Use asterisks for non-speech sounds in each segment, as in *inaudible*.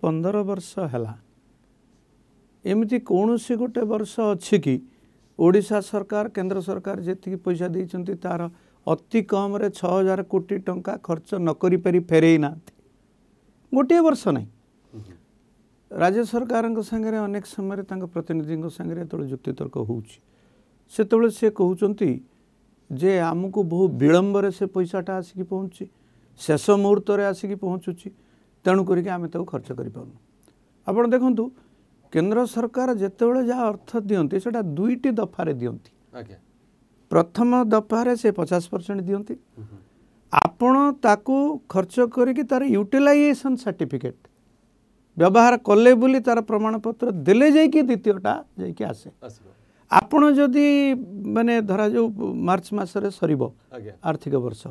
ପନ୍ଦର ବର୍ଷ ହେଲା ଏମିତି କୌଣସି ଗୋଟେ ବର୍ଷ ଅଛି କି ଓଡ଼ିଶା ସରକାର କେନ୍ଦ୍ର ସରକାର ଯେତିକି ପଇସା ଦେଇଛନ୍ତି ତା'ର ଅତି କମ୍ରେ ଛଅ ହଜାର କୋଟି ଟଙ୍କା ଖର୍ଚ୍ଚ ନ କରିପାରି ଫେରେଇ ନାହାନ୍ତି ଗୋଟିଏ ବର୍ଷ ନାହିଁ ରାଜ୍ୟ ସରକାରଙ୍କ ସାଙ୍ଗରେ ଅନେକ ସମୟରେ ତାଙ୍କ ପ୍ରତିନିଧିଙ୍କ ସାଙ୍ଗରେ ଯେତେବେଳେ ଯୁକ୍ତିତର୍କ ହେଉଛି ସେତେବେଳେ ସେ କହୁଛନ୍ତି ଯେ ଆମକୁ ବହୁ ବିଳମ୍ବରେ ସେ ପଇସାଟା ଆସିକି ପହଞ୍ଚୁଛି ଶେଷ ମୁହୂର୍ତ୍ତରେ ଆସିକି ପହଞ୍ଚୁଛି ତେଣୁ କରିକି ଆମେ ତାକୁ ଖର୍ଚ୍ଚ କରିପାରୁନୁ ଆପଣ ଦେଖନ୍ତୁ କେନ୍ଦ୍ର ସରକାର ଯେତେବେଳେ ଯାହା ଅର୍ଥ ଦିଅନ୍ତି ସେଇଟା ଦୁଇଟି ଦଫାରେ ଦିଅନ୍ତି ପ୍ରଥମ ଦଫାରେ ସେ ପଚାଶ ପରସେଣ୍ଟ ଦିଅନ୍ତି ଆପଣ ତାକୁ ଖର୍ଚ୍ଚ କରିକି ତାର ୟୁଟିଲାଇଜେସନ୍ ସାର୍ଟିଫିକେଟ୍ ବ୍ୟବହାର କଲେ ବୋଲି ତାର ପ୍ରମାଣପତ୍ର ଦେଲେ ଯାଇକି ଦ୍ୱିତୀୟଟା ଯାଇକି ଆସେ ଆପଣ ଯଦି ମାନେ ଧରାଯାଉ ମାର୍ଚ୍ଚ ମାସରେ ସରିବ ଆର୍ଥିକ ବର୍ଷ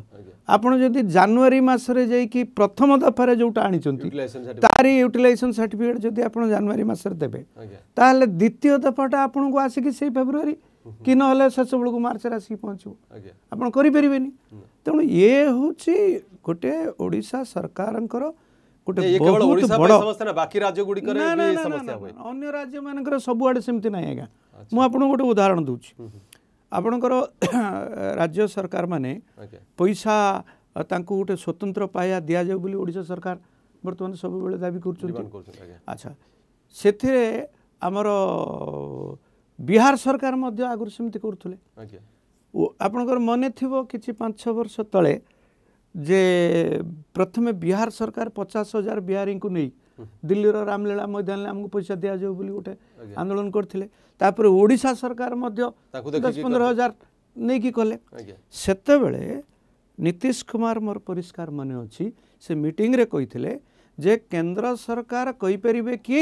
ଆପଣ ଯଦି ଜାନୁଆରୀ ମାସରେ ଯାଇକି ପ୍ରଥମ ଦଫାରେ ଯେଉଁଟା ଆଣିଛନ୍ତି ତାର ୟୁଟିଲାଇଜେସନ୍ ସାର୍ଟିଫିକେଟ୍ ଯଦି ଆପଣ ଜାନୁଆରୀ ମାସରେ ଦେବେ ତାହେଲେ ଦ୍ୱିତୀୟ ଦଫାଟା ଆପଣଙ୍କୁ ଆସିକି ସେଇ ଫେବୃଆରୀ କି ନହେଲେ ଶେଷ ବେଳକୁ ମାର୍ଚ୍ଚରେ ଆସିକି ପହଞ୍ଚିବ ଆପଣ କରିପାରିବେନି ତେଣୁ ଇଏ ହେଉଛି ଗୋଟିଏ ଓଡ଼ିଶା ସରକାରଙ୍କର ଗୋଟେ ଅନ୍ୟ ରାଜ୍ୟମାନଙ୍କର ସବୁଆଡ଼େ ସେମିତି ନାହିଁ ଆଜ୍ଞା ମୁଁ ଆପଣଙ୍କୁ ଗୋଟେ ଉଦାହରଣ ଦେଉଛି ଆପଣଙ୍କର *coughs* ରାଜ୍ୟ ସରକାରମାନେ ପଇସା ତାଙ୍କୁ ଗୋଟେ ସ୍ୱତନ୍ତ୍ର ପାହିଆ ଦିଆଯାଉ ବୋଲି ଓଡ଼ିଶା ସରକାର ବର୍ତ୍ତମାନ ସବୁବେଳେ ଦାବି କରୁଛନ୍ତି ଆଚ୍ଛା ସେଥିରେ ଆମର ବିହାର ସରକାର ମଧ୍ୟ ଆଗରୁ ସେମିତି କରୁଥିଲେ ଆପଣଙ୍କର ମନେଥିବ କିଛି ପାଞ୍ଚ ଛଅ ବର୍ଷ ତଳେ ଯେ ପ୍ରଥମେ ବିହାର ସରକାର ପଚାଶ ହଜାର ବିହାରୀଙ୍କୁ ନେଇ ଦିଲ୍ଲୀର ରାମଲୀଳା ମଇଦାନରେ ଆମକୁ ପଇସା ଦିଆଯାଉ ବୋଲି ଗୋଟେ ଆନ୍ଦୋଳନ କରିଥିଲେ ତାପରେ ଓଡ଼ିଶା ସରକାର ମଧ୍ୟ ଦଶ ପନ୍ଦର ହଜାର ନେଇକି କଲେ ସେତେବେଳେ ନୀତିଶ କୁମାର ମୋର ପରିଷ୍କାର ମନେ ଅଛି ସେ ମିଟିଂରେ କହିଥିଲେ ଯେ କେନ୍ଦ୍ର ସରକାର କହିପାରିବେ କି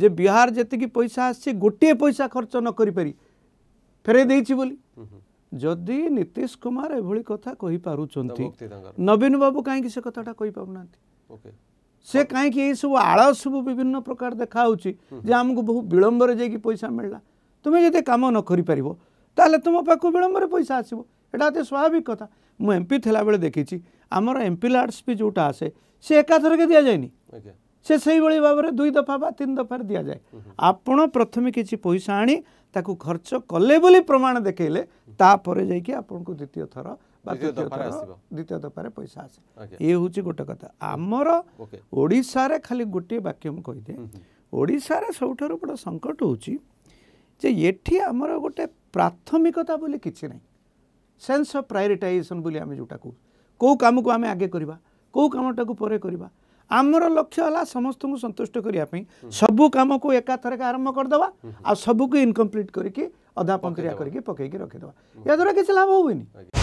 ଯେ ବିହାର ଯେତିକି ପଇସା ଆସିଛି ଗୋଟିଏ ପଇସା ଖର୍ଚ୍ଚ ନ କରିପାରି ଫେରେଇ ଦେଇଛି ବୋଲି ଯଦି ନୀତିଶ କୁମାର ଏଭଳି କଥା କହିପାରୁଛନ୍ତି ନବୀନ ବାବୁ କାହିଁକି ସେ କଥାଟା କହିପାରୁନାହାନ୍ତି ସେ କାହିଁକି ଏଇସବୁ ଆଳ ସବୁ ବିଭିନ୍ନ ପ୍ରକାର ଦେଖାହେଉଛି ଯେ ଆମକୁ ବହୁ ବିଳମ୍ବରେ ଯାଇକି ପଇସା ମିଳିଲା ତୁମେ ଯଦି କାମ ନ କରିପାରିବ ତାହେଲେ ତୁମ ପାଖକୁ ବିଳମ୍ବରେ ପଇସା ଆସିବ ଏଇଟା ଅତି ସ୍ୱାଭାବିକ କଥା ମୁଁ ଏମ୍ ପି ଥିଲାବେଳେ ଦେଖିଛି ଆମର ଏମ୍ ପି ଲାର୍ଡ଼ସ୍ ବି ଯେଉଁଟା ଆସେ ସେ ଏକାଥରକେ ଦିଆଯାଏନି ସେ ସେହିଭଳି ଭାବରେ ଦୁଇ ଦଫା ବା ତିନି ଦଫାରେ ଦିଆଯାଏ ଆପଣ ପ୍ରଥମେ କିଛି ପଇସା ଆଣି ତାକୁ ଖର୍ଚ୍ଚ କଲେ ବୋଲି ପ୍ରମାଣ ଦେଖେଇଲେ ତାପରେ ଯାଇକି ଆପଣଙ୍କୁ ଦ୍ୱିତୀୟ ଥର ବା ଦ୍ୱିତୀୟ ଥର ଦ୍ୱିତୀୟ ଦଫାରେ ପଇସା ଆସେ ଇଏ ହେଉଛି ଗୋଟେ କଥା ଆମର ଓଡ଼ିଶାରେ ଖାଲି ଗୋଟିଏ ବାକ୍ୟ ମୁଁ କହିଦିଏ ଓଡ଼ିଶାରେ ସବୁଠାରୁ ବଡ଼ ସଙ୍କଟ ହେଉଛି ଯେ ଏଠି ଆମର ଗୋଟେ ପ୍ରାଥମିକତା ବୋଲି କିଛି ନାହିଁ ସେନ୍ସ ଅଫ୍ ପ୍ରାୟୋରିଟାଇଜେସନ୍ ବୋଲି ଆମେ ଯେଉଁଟା କହୁ କେଉଁ କାମକୁ ଆମେ ଆଗେ କରିବା କେଉଁ କାମଟାକୁ ପରେ କରିବା आमर लक्ष्य है समस्त सन्तुष्ट गरेको सबै कामको एकाथरक आरम्भ गरिदेवा आउँछ सबुको इनकम्प्लिट गरिक अधा पन्तरिया गरिक पकैक रखिदेवा यद्वारा कि लाभ हेन